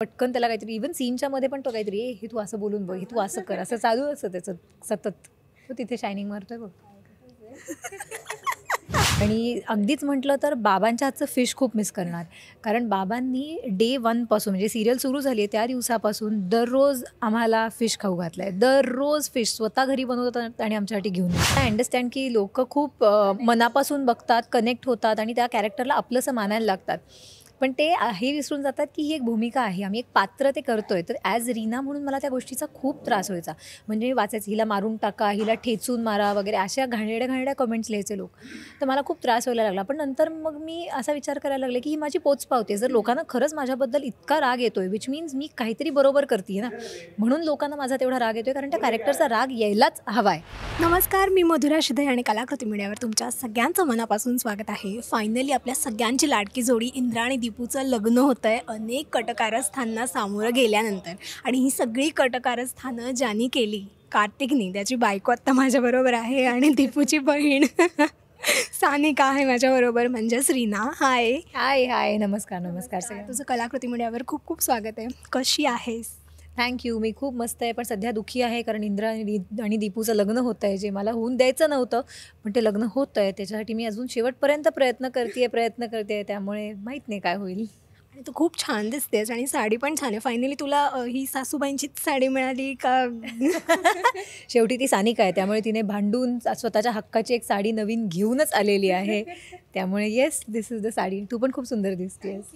पटकन त्याला काहीतरी इव्हन सीनच्या मध्ये पण तो काहीतरी हे तू असं बोलून बघ हे तू असं कर असं चालू असतं त्याचं सतत तो तिथे शायनिंग मारतोय बघ आणि अगदीच म्हटलं तर बाबांच्या हातचं फिश खूप मिस करणार कारण बाबांनी डे वनपासून म्हणजे सिरियल सुरू झाली आहे त्या दिवसापासून दररोज आम्हाला फिश खाऊ घातलं आहे दररोज फिश स्वतः घरी बनवतात आणि आमच्यासाठी घेऊन येतात आय अंडरस्टँड की लोक खूप मनापासून बघतात कनेक्ट होतात आणि त्या कॅरेक्टरला आपलंसं मानायला लागतात पण ते हे विसरून जातात की ही एक भूमिका आहे आम्ही एक पात्र ते करतोय तर ॲज रीना म्हणून मला त्या गोष्टीचा खूप त्रास व्हायचा म्हणजे वाचायचं हिला मारून टाका हिला ठेचून मारा वगैरे अशा घाणेड्या घाणेड्या कमेंट्स लिहायचे लोक तर मला खूप त्रास व्हायला लागला पण नंतर मग मी असा विचार करायला लागले की ही माझी पोच पावते जर लोकांना खरंच माझ्याबद्दल इतका राग येतोय विच मीन्स मी काहीतरी बरोबर करते ना म्हणून लोकांना माझा तेवढा राग येतोय कारण त्या कॅरेक्टरचा राग यायलाच हवाय नमस्कार मी मधुरा शिदे आणि कलाकृती मीडियावर तुमच्या सगळ्यांचं मनापासून स्वागत आहे फायनली आपल्या सगळ्यांची लाडकी जोडी इंद्राणी दीपूचं लग्न होतं आहे अनेक कटकारस्थांना सामोरं गेल्यानंतर आणि ही सगळी कटकारस्थानं ज्यांनी केली कार्तिकनी त्याची बायको आत्ता माझ्याबरोबर आहे आणि दीपूची बहीण सानिका आहे माझ्याबरोबर म्हणजे श्रीना हाय हाय हाय नमस्कार नमस्कार सगळ्या तुझं कलाकृती मीडियावर खूप खूप स्वागत आहे कशी आहेस थँक्यू मी खूप मस्त आहे पण सध्या दुःखी आहे कारण इंद्रा आणि दीपूचं लग्न होत आहे जे मला होऊन द्यायचं नव्हतं पण ते लग्न होतं आहे त्याच्यासाठी मी अजून शेवटपर्यंत प्रयत्न करते प्रयत्न करते त्यामुळे माहीत नाही काय होईल आणि तू खूप छान दिसतेस आणि साडी पण छान आहे फायनली तुला ही सासूबाईंचीच साडी मिळाली का शेवटी ती सानिका आहे त्यामुळे तिने भांडून स्वतःच्या हक्काची एक साडी नवीन घेऊनच आलेली आहे त्यामुळे yes this is the sari तू पण खूप सुंदर दिसतेस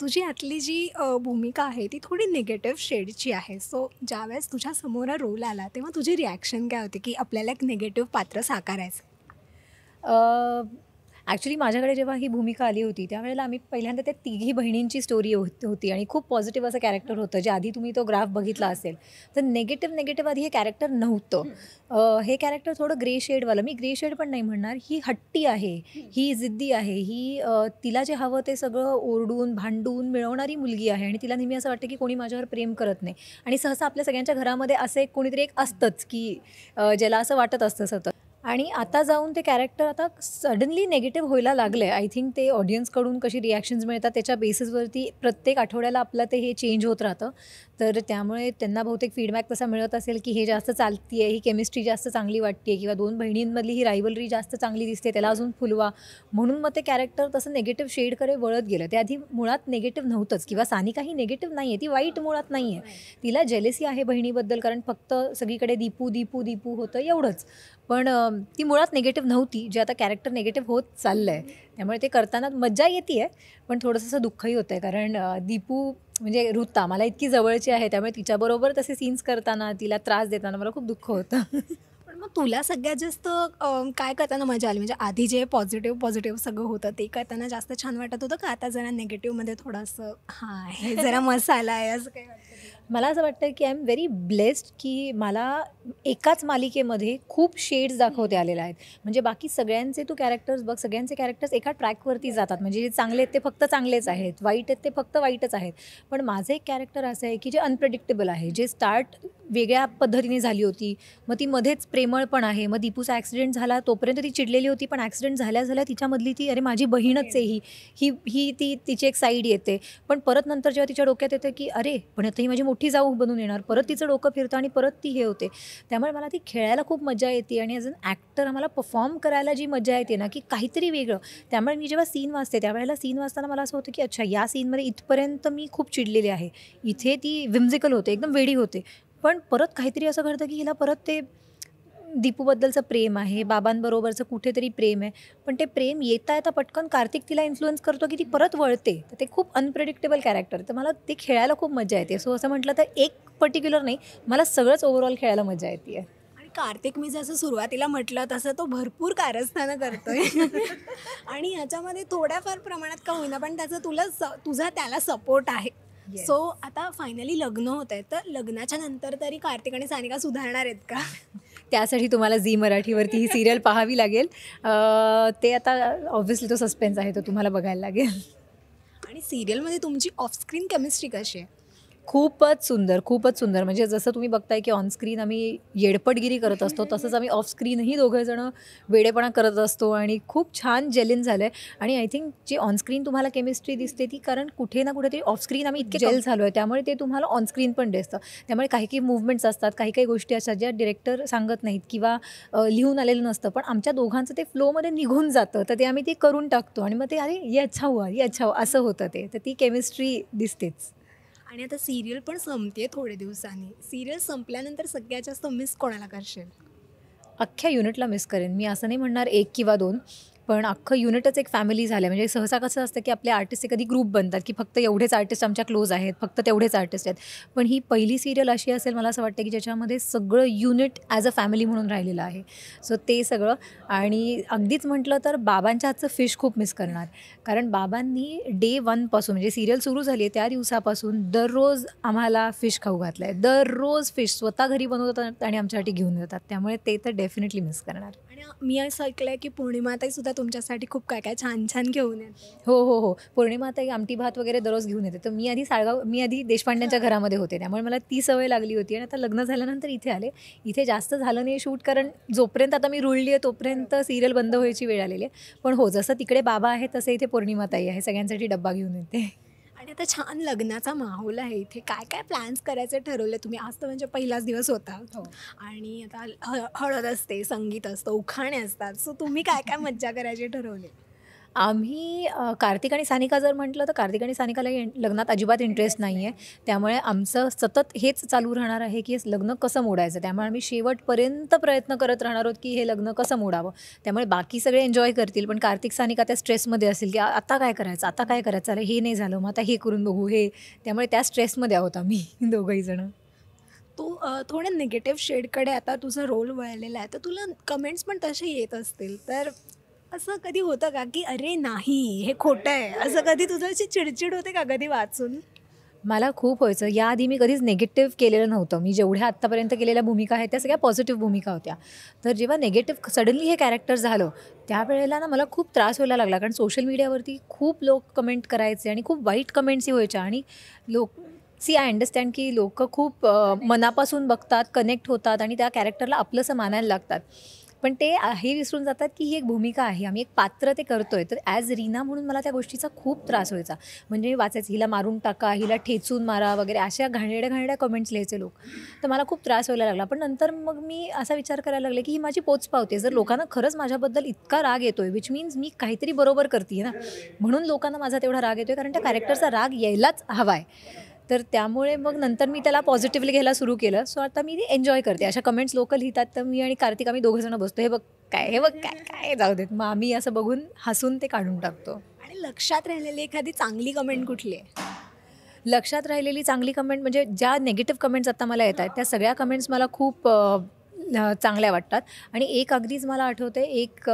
तुझी आतली जी भूमिका आहे ती थोडी निगेटिव्ह शेडची आहे सो ज्यावेळेस तुझ्या समोर रोल आला तेव्हा तुझी रिॲक्शन काय होती की आपल्याला एक निगेटिव्ह पात्र साकारायचं ॲक्च्युली माझ्याकडे जेव्हा ही भूमिका आली होती त्यावेळेला आम्ही पहिल्यांदा त्या तिघी बहिणींची स्टोरी होती आणि खूप पॉझिटिव्ह असं कॅरेक्टर होतं जे आधी तुम्ही तो ग्राफ बघितला असेल तर नेगेटिव्ह नेगेटिव्ह आधी हे कॅरेक्टर नव्हतं हे कॅरेक्टर थोडं ग्रे शेडवालं मी ग्रे शेड पण नाही म्हणणार ही हट्टी आहे ही जिद्दी आहे ही तिला जे हवं ते सगळं ओरडून भांडून मिळवणारी मुलगी आहे आणि तिला नेहमी असं वाटतं की कोणी माझ्यावर प्रेम करत नाही आणि सहसा आपल्या सगळ्यांच्या घरामध्ये असं एक कोणीतरी एक असतंच की ज्याला असं वाटत असतं सतत आणि आता जाऊन ते कॅरेक्टर आता सडनली नेगेटिव्ह व्हायला लागलं आहे आय थिंक ते ऑडियन्सकडून कशी रिॲक्शन्स मिळतात त्याच्या बेसिसवरती प्रत्येक आठवड्याला आपलं ते हे चेंज होत राहतं तर त्यामुळे त्यांना बहुतेक फीडबॅक तसा मिळत असेल की हे जास्त चालती आहे ही केमिस्ट्री जास्त चांगली वाटते किंवा दोन बहिणींमधली ही रायवलरी जास्त चांगली दिसते त्याला अजून फुलवा म्हणून मग ते कॅरेक्टर तसं निगेटिव्ह शेडकडे वळत गेलं ते आधी मुळात निगेटिव्ह नव्हतंच किंवा सानी काही निगेटिव्ह नाही आहे ती वाईट मुळात नाही आहे तिला जेलेसी आहे बहिणीबद्दल कारण फक्त सगळीकडे दीपू दीपू दीपू होतं एवढंच पण ती मुळात निगेटिव्ह नव्हती जे आता कॅरेक्टर निगेटिव्ह होत चाललं आहे त्यामुळे ते करताना मज्जा येते आहे पण थोडंसं असं दुःखही होतं आहे कारण दीपू म्हणजे ऋता मला इतकी जवळची आहे त्यामुळे तिच्याबरोबर तसे सीन्स करताना तिला त्रास देताना मला खूप दुःख होतं पण मग तुला सगळ्यात जास्त काय करताना मजा आली म्हणजे आधी जे पॉझिटिव्ह पॉझिटिव्ह सगळं होतं ते करताना जास्त छान वाटत होतं का आता जरा निगेटिव्हमध्ये थोडंसं हा हे जरा मसाला आहे असं काही मला असं वाटतं की आय एम व्हेरी ब्लेस्ड की मला एकाच मालिकेमध्ये खूप शेड्स दाखवते आलेले आहेत म्हणजे बाकी सगळ्यांचे तू कॅरेक्टर्स बघ सगळ्यांचे कॅरेक्टर्स एका ट्रॅकवरती जातात म्हणजे जे चांगले आहेत ते फक्त चांगलेच आहेत वाईट आहेत ते फक्त वाईटच आहेत पण माझं एक कॅरेक्टर असं आहे की जे अनप्रेडिक्टेबल आहे जे स्टार्ट वेगळ्या पद्धतीने झाली होती मग ती मध्येच प्रेमळ पण आहे मग दीपूचा ॲक्सिडेंट झाला तोपर्यंत ती चिडलेली होती पण ॲक्सिडेंट झाल्या झाल्या तिच्यामधली ती अरे माझी बहीणच आहे ही ही ही ती तिची एक साईड येते पण परत नंतर जेव्हा तिच्या डोक्यात येतं की अरे पण आता ही माझी मोठी जाऊ बनून येणार परत तिचं डोकं फिरतं आणि परत ती हे होते त्यामुळे मला ती खेळायला खूप मजा येते आणि ॲज अन ॲक्टर आम्हाला परफॉर्म करायला जी मजा येते ना की काहीतरी वेगळं त्यामुळे मी जेव्हा सीन वाचते त्यावेळेला सीन वाचताना मला असं होतं की अच्छा या सीनमध्ये इथपर्यंत मी खूप चिडलेली आहे इथे ती विम्झिकल होते एकदम वेडी होते पण परत काहीतरी असं घडतं की हिला परत ते दीपूबद्दलचं प्रेम आहे बाबांबरोबरचं कुठेतरी प्रेम आहे पण ते प्रेम येता येता पटकन कार्तिक तिला इन्फ्लुएन्स करतो की ती परत वळते तर ते खूप अनप्रेडिक्टेबल कॅरेक्टर तर मला ते खेळायला खूप मजा येते सो असं म्हटलं तर एक पर्टिक्युलर नाही मला सगळंच ओव्हरऑल खेळायला मजा येते आहे कार्तिक मी जसं सुरुवातीला म्हटलं तसं तो भरपूर कारस्थानं करतोय आणि याच्यामध्ये थोड्याफार प्रमाणात का होईना पण त्याचा तुला स तुझा त्याला सपोर्ट आहे सो आता फायनली लग्न होत आहे तर लग्नाच्या नंतर तरी कार्तिक आणि सानिका सुधारणार आहेत का त्यासाठी तुम्हाला झी मराठीवरती ही सिरियल पाहावी लागेल ते आता ऑब्व्हियसली तो सस्पेन्स आहे तो तुम्हाला बघायला लागेल आणि सिरियलमध्ये तुमची ऑफस्क्रीन केमिस्ट्री कशी आहे खूपच सुंदर खूपच सुंदर म्हणजे जसं तुम्ही बघताय की ऑनस्क्रीन आम्ही येडपटगिरी करत असतो तसंच आम्ही ऑफस्क्रीनही दोघंजणं वेडेपणा करत असतो आणि खूप छान जेलिन झालं आहे आणि आय थिंक जी ऑनस्क्रीन तुम्हाला केमिस्ट्री दिसते ती कारण कुठे ना कुठे कुठेतरी ऑफस्क्रीन आम्ही इतके जेल झालो आहे त्यामुळे ते तुम्हाला ऑनस्क्रीन पण दिसतं त्यामुळे काही काही मुवमेंट्स असतात काही काही गोष्टी असतात ज्या डिरेक्टर सांगत नाहीत किंवा लिहून आलेलं नसतं पण आमच्या दोघांचं ते फ्लोमध्ये निघून जातं तर ते आम्ही ते करून टाकतो आणि मग ते अरे याच्छा हुआ याच्छा हुआ असं होतं ते तर ती केमिस्ट्री दिसतेच आणि आता सिरियल पण संपते थोडे दिवसांनी सिरियल संपल्यानंतर सगळ्यात जास्त मिस कोणाला करशील अख्ख्या युनिटला मिस करेन मी असं नाही म्हणणार एक किंवा दोन पण अख्खं युनिटच एक फॅमिली झालं म्हणजे सहसा कसं असतं की आपले आर्टिस्ट कधी ग्रुप बनतात की फक्त एवढेच आर्टिस्ट आमच्या क्लोज आहेत फक्त तेवढेच आर्टिस्ट आहेत पण ही पहिली सिरियल अशी असेल मला असं वाटतं की ज्याच्यामध्ये सगळं युनिट ॲज अ फॅमिली म्हणून राहिलेलं आहे सो ते सगळं आणि अगदीच म्हटलं तर बाबांच्या हातचं फिश खूप मिस करणार कारण बाबांनी डे वनपासून म्हणजे सिरियल सुरू झाली आहे त्या दिवसापासून दररोज आम्हाला फिश खाऊ घातलं आहे दररोज फिश स्वतः घरी बनवतात आणि आमच्यासाठी घेऊन येतात त्यामुळे ते तर डेफिनेटली मिस करणार आणि मी असं ऐकलं आहे की पौर्णिमाताई सुद्धा तुमच्यासाठी खूप काय काय छान छान घेऊन येते हो हो हो पौर्णिमाताई आमटी भात वगैरे दररोज घेऊन येते तर मी आधी साळगाव मी आधी देशपांड्यांच्या घरामध्ये होते त्यामुळे मला ती सवय लागली होती आणि आता लग्न झाल्यानंतर इथे आले इथे जास्त झालं नाही शूट कारण जोपर्यंत आता मी रुळली आहे तोपर्यंत सिरियल बंद व्हायची वेळ आलेली आहे पण हो जसं तिकडे बाबा आहे तसं इथे पौर्णिमाताई आहे सगळ्यांसाठी डब्बा घेऊन येते आणि आता छान लग्नाचा माहोल आहे इथे काय काय प्लॅन्स करायचे ठरवले तुम्ही आज तर म्हणजे पहिलाच दिवस होता हो. आणि आता हळद असते संगीत असतं उखाणे असतात सो तुम्ही काय काय मज्जा करायची ठरवले आम्ही कार्तिक आणि सानिका जर म्हटलं तर कार्तिक आणि सानिकाला लग्नात अजिबात इंटरेस्ट नाही आहे त्यामुळे आमचं सतत हेच चालू राहणार आहे की लग्न कसं मोडायचं त्यामुळे आम्ही शेवटपर्यंत प्रयत्न करत राहणार आहोत की हे लग्न कसं मोडावं त्यामुळे बाकी सगळे एन्जॉय करतील पण कार्तिक सानिका त्या स्ट्रेसमध्ये असेल की आता काय करायचं आता काय करायचं अरे हे नाही झालं मग आता हे करून बघू हे त्यामुळे त्या स्ट्रेसमध्ये आहोत आम्ही दोघंही जणं तू थोड्या निगेटिव्ह शेडकडे आता तुझा रोल वळलेला आहे तर तुला कमेंट्स पण तसे येत असतील तर असं कधी होतं का की अरे नाही हे खोटं आहे असं कधी तुझ्याशी चिडचिड होते का कधी वाचून मला खूप व्हायचं याआधी मी कधीच नेगेटिव्ह केलेलं नव्हतं मी जेवढ्या आत्तापर्यंत केलेल्या भूमिका आहेत त्या सगळ्या पॉझिटिव्ह भूमिका होत्या तर जेव्हा नेगेटिव्ह सडनली हे कॅरेक्टर झालं त्यावेळेला ना मला खूप त्रास व्हायला लागला कारण सोशल मीडियावरती खूप लोक कमेंट करायचे आणि खूप वाईट कमेंट्सही व्हायच्या आणि लोक सी आय अंडरस्टँड की लोक खूप मनापासून बघतात कनेक्ट होतात आणि त्या कॅरेक्टरला आपलंसं मानायला लागतात पण ते हे विसरून जातात की ही एक भूमिका आहे आम्ही एक पात्र ते करतोय तर ॲज रीना म्हणून मला त्या गोष्टीचा खूप त्रास व्हायचा म्हणजे वाचायचं हिला मारून टाका हिला ठेचून मारा वगैरे अशा घाणेड्या घाणेड्या कमेंट्स लिहायचे लोक तर मला खूप त्रास व्हायला लागला पण नंतर मग मी असा विचार करायला लागले की ही माझी पोच पावते जर लोकांना खरंच माझ्याबद्दल इतका राग येतोय विच मीन्स मी काहीतरी बरोबर करते ना म्हणून लोकांना माझा तेवढा राग येतोय कारण त्या कॅरेक्टरचा राग यायलाच हवा आहे तर त्यामुळे मग नंतर मी त्याला पॉझिटिव्हली घ्यायला सुरू केलं सो आता मी एन्जॉय करते अशा कमेंट्स लोकल लिहितात तर मी आणि कार्तिक आम्ही जण बसतो हे बघ काय हे बघ काय काय जाऊ देत मग आम्ही असं बघून हसून ते काढून टाकतो आणि लक्षात राहिलेली एखादी चांगली कमेंट कुठली आहे लक्षात राहिलेली चांगली कमेंट म्हणजे ज्या नेगेटिव्ह कमेंट्स आता मला येत आहेत त्या सगळ्या कमेंट्स मला खूप चांगल्या वाटतात आणि एक अगदीच मला आठवते एक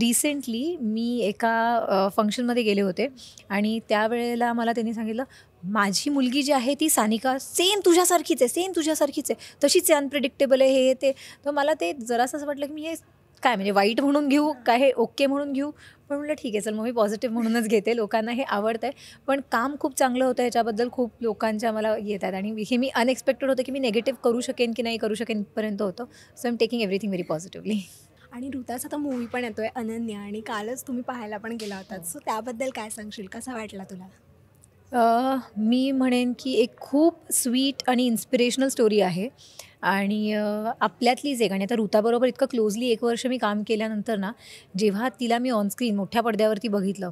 रिसेंटली मी एका फंक्शनमध्ये गेले होते आणि त्यावेळेला मला त्यांनी सांगितलं माझी मुलगी जी आहे ती सानिका सेम तुझ्यासारखीच आहे सेम तुझ्यासारखीच आहे तशीच आहे अनप्रिडिक्टेबल आहे हे ते तर मला ते जरासं असं वाटलं की मी हे काय म्हणजे वाईट म्हणून घेऊ काय हे ओके म्हणून घेऊ पण म्हटलं ठीक आहे चल मग मी पॉझिटिव्ह म्हणूनच घेते लोकांना हे आवडतं आहे पण काम खूप चांगलं होतं ह्याच्याबद्दल खूप लोकांच्या मला येत आहेत आणि हे मी अनएक्सपेक्टेड होतं की मी नेगेटिव्ह करू शकेन की नाही करू शकेन इथपर्यंत होतं so I'm taking everything very positively आणि ऋताचा आता मूवी पण येतो आहे अनन्या आणि कालच तुम्ही पाहायला पण गेला होता सो त्याबद्दल काय सांगशील कसा वाटला तुला मी म्हणेन की एक खूप स्वीट आणि इन्स्पिरेशनल स्टोरी आहे आणि आपल्यातलीच एक आणि आता ऋताबरोबर इतकं क्लोजली एक वर्ष मी काम केल्यानंतर ना जेव्हा तिला मी ऑनस्क्रीन मोठ्या पडद्यावरती बघितलं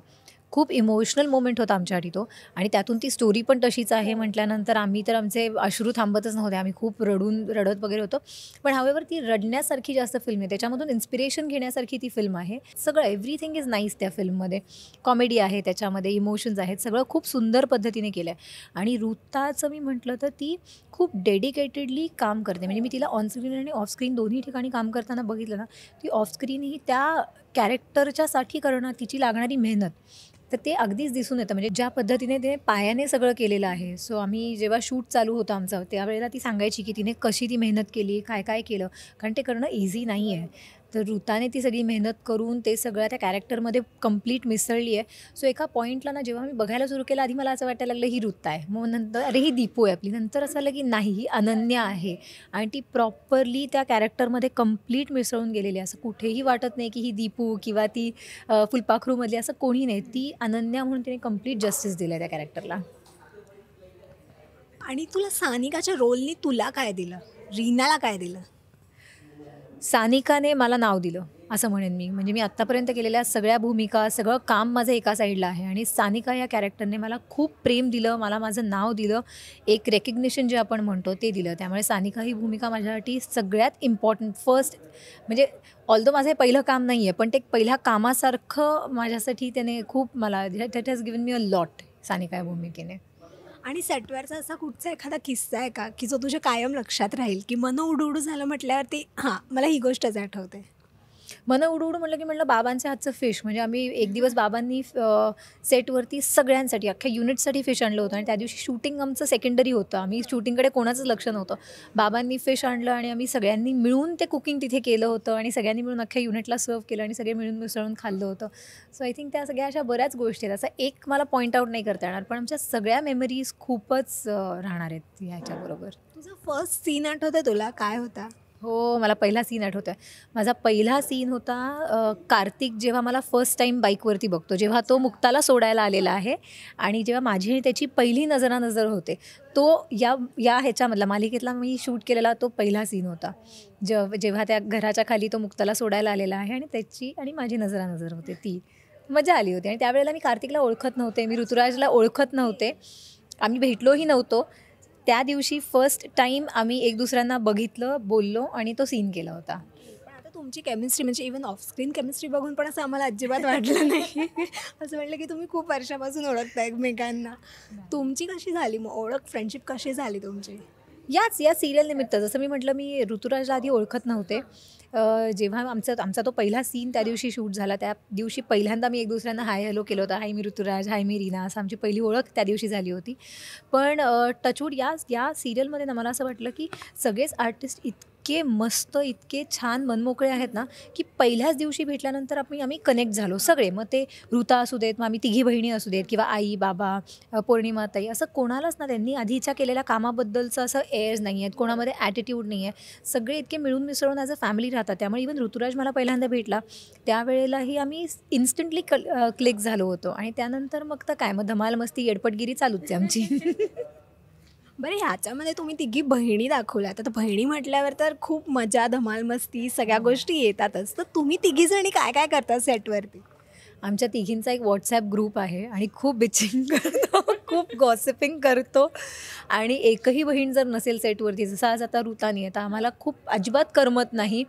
खूप इमोशनल मोमेंट होता आमच्यासाठी तो आणि त्यातून ती स्टोरी पण तशीच आहे हो. म्हटल्यानंतर आम्ही तर आमचे अश्रू थांबतच नव्हते आम्ही खूप रडून रडत वगैरे होतो पण हवेवर ती रडण्यासारखी जास्त फिल्म आहे त्याच्यामधून इन्स्पिरेशन घेण्यासारखी ती फिल्म आहे सगळं एव्हरीथिंग इज नाईस त्या फिल्ममध्ये कॉमेडी आहे त्याच्यामध्ये इमोशन्स आहेत सगळं खूप सुंदर पद्धतीने केलं आहे आणि ऋताचं मी म्हटलं तर ती खूप डेडिकेटेडली काम करते म्हणजे मी तिला ऑनस्क्रीन आणि ऑफस्क्रीन दोन्ही ठिकाणी काम करताना बघितलं ना ती ऑफस्क्रीनही त्या कॅरेक्टरच्यासाठी करणं तिची लागणारी मेहनत तर ते अगदीच दिसून येतं म्हणजे ज्या पद्धतीने तिने पायाने सगळं केलेलं आहे सो आम्ही जेव्हा शूट चालू होतं आमचं त्यावेळेला ती सांगायची की तिने कशी ती मेहनत केली काय काय केलं कारण ते करणं इझी नाही आहे तर ऋताने ती सगळी मेहनत करून ते सगळं त्या कॅरेक्टरमध्ये कम्प्लीट मिसळली आहे सो एका पॉईंटला ना जेव्हा मी बघायला सुरू केलं आधी मला असं वाटायला लागलं ही ऋता आहे मग नंतर अरे ही दीपू आहे आपली नंतर असं आलं की नाही ही अनन्या आहे आणि ती प्रॉपरली त्या कॅरेक्टरमध्ये कम्प्लीट मिसळून गेलेली असं कुठेही वाटत नाही की ही दीपू किंवा ती फुलपाखरूमधली असं कोणी नाही ती अनन्या म्हणून तिने कम्प्लीट जस्टिस दिलं आहे त्या कॅरेक्टरला आणि तुला सानिकाच्या रोलनी तुला काय दिलं रीनाला काय दिलं सानिकाने मला नाव दिलं असं म्हणेन मी म्हणजे मी आत्तापर्यंत केलेल्या सगळ्या भूमिका सगळं काम माझं एका साईडला आहे आणि सानिका या कॅरेक्टरने मला खूप प्रेम दिलं मला माझं नाव दिलं एक रेकग्नेशन जे आपण म्हणतो ते दिलं त्यामुळे सानिका ही भूमिका माझ्यासाठी सगळ्यात इम्पॉर्टंट फर्स्ट म्हणजे ऑल्दो माझं हे पहिलं काम नाही आहे पण ते पहिल्या कामासारखं माझ्यासाठी त्याने खूप मला that has given me a lot Sanika या भूमिकेने आणि सेटवेअरचा असा कुठचा एखादा किस्सा आहे का की जो तुझ्या कायम लक्षात राहील की मन उडू झालं म्हटल्यावरती हां मला ही गोष्टच आठवते मन उडू उडू म्हटलं की म्हटलं बाबांच्या हातचं फिश म्हणजे आम्ही एक दिवस बाबांनी सेटवरती सगळ्यांसाठी अख्ख्या युनिटसाठी फिश आणलं होतं आणि त्या दिवशी शूटिंग आमचं सेकंडरी होतं आम्ही शूटिंगकडे कोणाचंच लक्ष नव्हतं बाबांनी फिश आणलं आणि आम्ही सगळ्यांनी मिळून ते कुकिंग तिथे केलं होतं आणि सगळ्यांनी मिळून अख्ख्या युनिटला सर्व केलं आणि सगळे मिळून मिसळून खाल्लं होतं सो आय थिंक त्या सगळ्या अशा बऱ्याच गोष्टी आहेत असं एक मला पॉईंट आउट नाही करता येणार पण आमच्या सगळ्या मेमरीज खूपच राहणार आहेत ह्याच्याबरोबर तुझा फर्स्ट सीन आठवतं तुला काय होता हो मला पहिला सीन आठवतोय आहे माझा पहिला सीन होता कार्तिक जेव्हा मला फर्स्ट टाईम बाईकवरती बघतो जेव्हा तो मुक्ताला सोडायला आलेला आहे आणि जेव्हा माझी आणि त्याची पहिली नजरानजर होते तो या या ह्याच्यामधला मालिकेतला मी शूट केलेला तो पहिला सीन होता जेव्हा जेव्हा त्या घराच्या खाली तो मुक्ताला सोडायला आलेला आहे आणि त्याची आणि माझी नजरानजर होते ती मजा आली होती आणि त्यावेळेला मी कार्तिकला ओळखत नव्हते मी ऋतुराजला ओळखत नव्हते आम्ही भेटलोही नव्हतो त्या दिवशी फर्स्ट टाईम आम्ही एक दुसऱ्यांना बघितलं बोललो आणि तो सीन केला होता तुमची केमिस्ट्री म्हणजे इव्हन ऑफस्क्रीन केमिस्ट्री बघून पण असं आम्हाला अजिबात वाटलं नाही असं म्हटलं की तुम्ही खूप वर्षापासून ओळखता एकमेकांना तुमची कशी झाली मग ओळख फ्रेंडशिप कशी झाली तुमची याच या सिरियल निमित्त जसं मी म्हटलं मी ऋतुराजला आधी ओळखत नव्हते जेव्हा आमचा आमचा तो पहिला सीन त्या दिवशी शूट झाला त्या दिवशी पहिल्यांदा मी एक दुसऱ्यांना हाय हॅलो केलं होतं हाय मी ऋतुराज हाय मी रीना असं आमची पहिली ओळख त्या दिवशी झाली होती पण टचवूड या या सिरियलमध्ये ना मला असं वाटलं की सगळेच आर्टिस्ट इत इतके मस्त इतके छान मनमोकळे आहेत ना की पहिल्याच दिवशी भेटल्यानंतर आम्ही आम्ही कनेक्ट झालो सगळे मग ते ऋता असू देत मग आम्ही तिघी बहिणी असू देत किंवा आई बाबा पौर्णिमा ताई असं कोणालाच ना त्यांनी आधीच्या केलेल्या कामाबद्दलचं असं एअर्स नाही आहेत कोणामध्ये ॲटिट्यूड नाही आहे सगळे इतके मिळून मिसळून ॲज अ फॅमिली राहतात त्यामुळे इवन ऋतुराज मला पहिल्यांदा भेटला त्यावेळेलाही आम्ही इन्स्टंटली क्लिक झालो होतो आणि त्यानंतर मग तर काय मग धमाल मस्ती येडपटगिरी चालूच आहे आमची बरं ह्याच्यामध्ये तुम्ही तिघी बहिणी दाखवल्या तर बहिणी म्हटल्यावर तर खूप मजा धमाल मस्ती सगळ्या हो. गोष्टी येतातच तर तुम्ही तिघी जणी काय काय करता सेटवरती आमच्या तिघींचा एक व्हॉट्सॲप ग्रुप आहे आणि खूप बिचिंग करतो खूप गॉसिपिंग करतो आणि एकही बहीण जर नसेल सेटवरती जसं आज आता ऋतानी आहे तर आम्हाला खूप अजिबात करमत नाही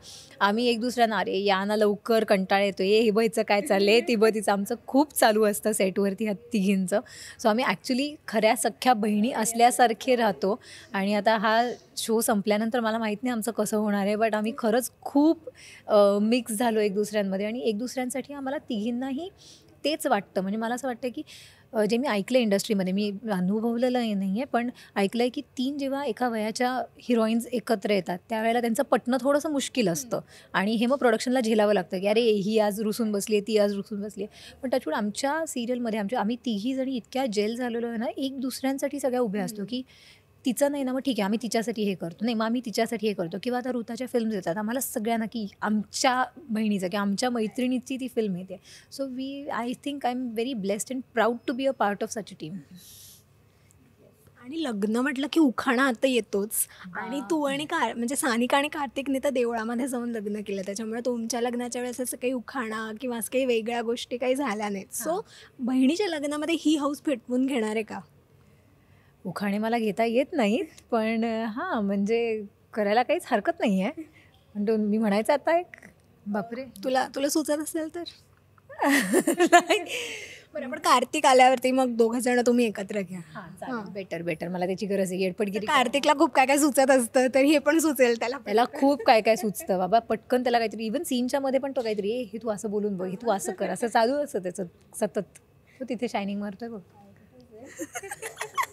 आम्ही एक दुसऱ्यांना अरे याना लवकर कंटाळ येतो ये हे बहीचं काय चालले ती तिचं आमचं खूप चालू असतं सेटवरती ह्या तिघींचं सो आम्ही ॲक्च्युली खऱ्या सख्ख्या बहिणी असल्यासारखे राहतो आणि आता हा शो संपल्यानंतर मला माहीत नाही आमचं कसं होणार आहे बट आम्ही खरंच खूप मिक्स झालो एक दुसऱ्यांमध्ये आणि एक दुसऱ्यांसाठी आम्हाला तिघींनाही मलाही तेच वाटतं म्हणजे मला असं वाटतं की जे मी ऐकलं आहे इंडस्ट्रीमध्ये मी अनुभवलेलं नाही आहे पण ऐकलं आहे की तीन जेव्हा एका वयाच्या हिरोईन्स एकत्र येतात त्यावेळेला त्यांचं पटणं थोडंसं मुश्किल असतं आणि हे मग प्रोडक्शनला झेलावं लागतं की अरे ही आज रुसून बसली आहे ती आज रुसून बसली आहे पण त्याच्यावर आमच्या सिरियलमध्ये आमच्या आम्ही तिघी जणी इतक्या जेल झालेलो आहे ना एक दुसऱ्यांसाठी सगळ्या उभ्या असतो की तिचं नाही ना मग ठीक आहे आम्ही तिच्यासाठी हे करतो नाही मग आम्ही तिच्यासाठी हे करतो किंवा आता ऋताच्या फिल्म येतात आम्हाला सगळ्यांना की आमच्या बहिणीचं किंवा आमच्या मैत्रिणीची ती फिल्म येते so we I think I am very blessed and proud to be a part of such a team आणि लग्न म्हटलं की उखाणा आता येतोच आणि तू आणि कार म्हणजे सानिका आणि कार्तिकने तर देवळामध्ये जाऊन लग्न केलं त्याच्यामुळे तुमच्या लग्नाच्या वेळेस असं काही उखाणा किंवा असं काही वेगळ्या गोष्टी काही झाल्या नाहीत सो बहिणीच्या लग्नामध्ये ही हाऊस फिटवून घेणार आहे का उखाणे मला घेता येत नाहीत पण हां म्हणजे करायला काहीच हरकत नाही आहे पण मी म्हणायचं आता एक बापरे तुला तुला सुचत असेल तर बरं पण कार्तिक आल्यावरती मग दोघं जण तुम्ही एकत्र घ्या हां बेटर बेटर मला त्याची गरज आहे गेली कार्तिकला खूप काय काय सुचत असतं तर हे पण सुचेल त्याला त्याला खूप काय काय सुचतं बाबा पटकन त्याला काहीतरी इव्हन सीनच्या मध्ये पण तो काहीतरी हे तू असं बोलून बघ हे तू असं कर असं चालू असतं त्याचं सतत तो तिथे शायनिंग मारतोय बघ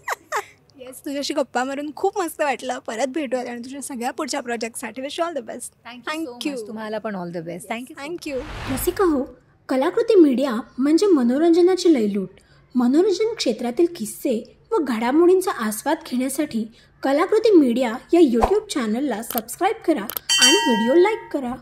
येस तुझ्याशी गप्पा मारून खूप मस्त वाटलं परत भेटूयात आणि तुझ्या सगळ्या पुढच्या प्रोजेक्टसाठी wish all the best thank you तुम्हाला पण all the best thank you thank you Rasika हो कलाकृती मीडिया म्हणजे मनोरंजनाची लयलूट मनोरंजन क्षेत्रातील किस्से व घडामोडींचा आस्वाद घेण्यासाठी कलाकृती मीडिया या यूट्यूब चॅनलला सबस्क्राईब करा आणि व्हिडिओ लाईक करा